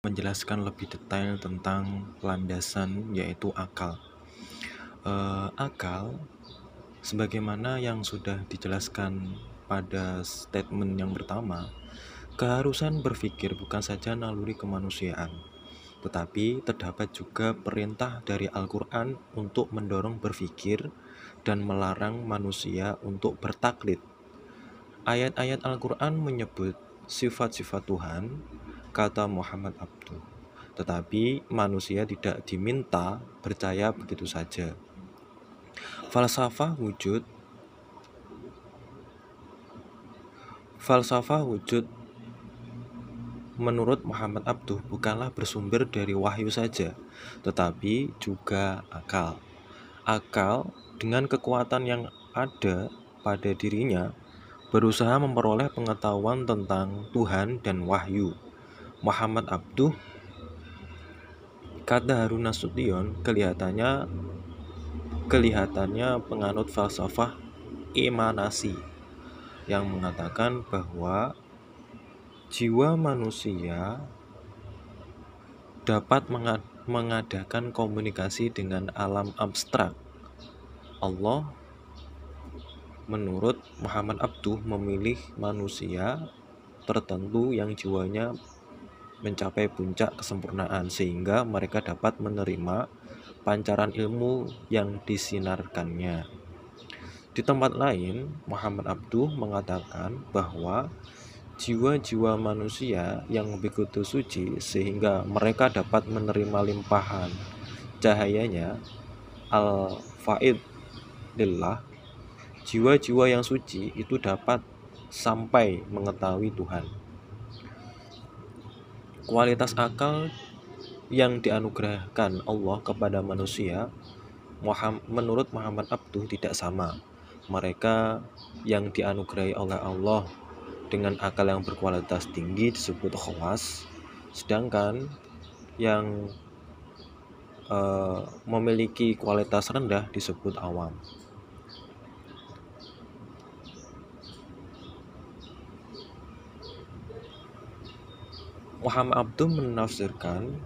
menjelaskan lebih detail tentang landasan yaitu akal. E, akal sebagaimana yang sudah dijelaskan pada statement yang pertama, keharusan berpikir bukan saja naluri kemanusiaan, tetapi terdapat juga perintah dari Al-Qur'an untuk mendorong berpikir dan melarang manusia untuk bertaklid. Ayat-ayat Al-Qur'an menyebut sifat-sifat Tuhan kata Muhammad Abdul. Tetapi manusia tidak diminta percaya begitu saja. Falsafah wujud Falsafah wujud menurut Muhammad Abduh bukanlah bersumber dari wahyu saja, tetapi juga akal. Akal dengan kekuatan yang ada pada dirinya berusaha memperoleh pengetahuan tentang Tuhan dan wahyu. Muhammad Abduh kata Harun Nasution kelihatannya kelihatannya penganut falsafah emanasi yang mengatakan bahwa jiwa manusia dapat mengadakan komunikasi dengan alam abstrak. Allah menurut Muhammad Abduh memilih manusia tertentu yang jiwanya mencapai puncak kesempurnaan sehingga mereka dapat menerima pancaran ilmu yang disinarkannya. Di tempat lain, Muhammad Abduh mengatakan bahwa jiwa-jiwa manusia yang begitu suci sehingga mereka dapat menerima limpahan cahayanya al-faid jiwa-jiwa yang suci itu dapat sampai mengetahui Tuhan kualitas akal yang dianugerahkan Allah kepada manusia menurut Muhammad Abduh tidak sama mereka yang dianugerahi oleh Allah dengan akal yang berkualitas tinggi disebut khawas sedangkan yang uh, memiliki kualitas rendah disebut awam Muhammad Abduh menafsirkan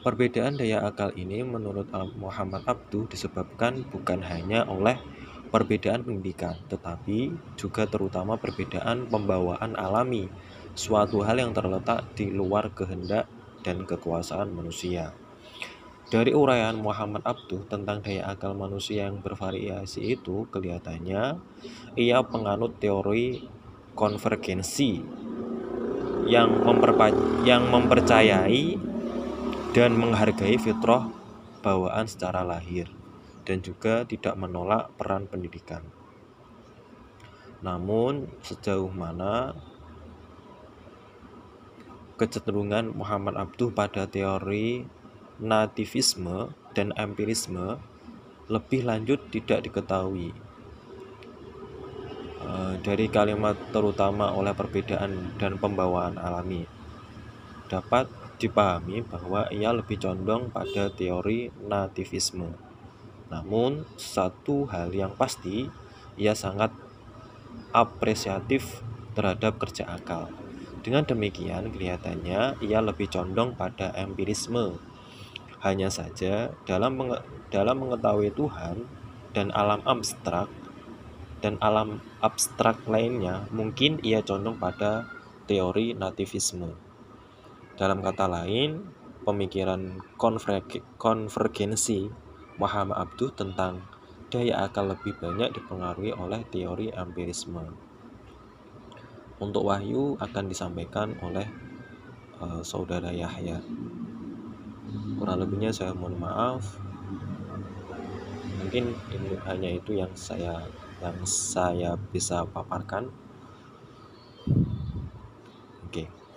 Perbedaan daya akal ini menurut Muhammad Abdu disebabkan bukan hanya oleh perbedaan pendidikan, tetapi juga terutama perbedaan pembawaan alami, suatu hal yang terletak di luar kehendak dan kekuasaan manusia. Dari uraian Muhammad Abduh tentang daya akal manusia yang bervariasi itu, kelihatannya ia penganut teori konvergensi yang, yang mempercayai dan menghargai fitrah bawaan secara lahir dan juga tidak menolak peran pendidikan. Namun sejauh mana kecenderungan Muhammad Abduh pada teori nativisme dan empirisme lebih lanjut tidak diketahui. Eh, dari kalimat terutama oleh perbedaan dan pembawaan alami dapat dipahami bahwa ia lebih condong pada teori nativisme. Namun, satu hal yang pasti, ia sangat apresiatif terhadap kerja akal. Dengan demikian, kelihatannya ia lebih condong pada empirisme hanya saja dalam menge dalam mengetahui Tuhan dan alam abstrak dan alam abstrak lainnya, mungkin ia condong pada teori nativisme. Dalam kata lain, pemikiran konvergensi Muhammad Abduh tentang daya akal lebih banyak dipengaruhi oleh teori empirisme. Untuk wahyu akan disampaikan oleh uh, saudara Yahya kurang lebihnya saya mohon maaf mungkin ini hanya itu yang saya yang saya bisa paparkan oke okay.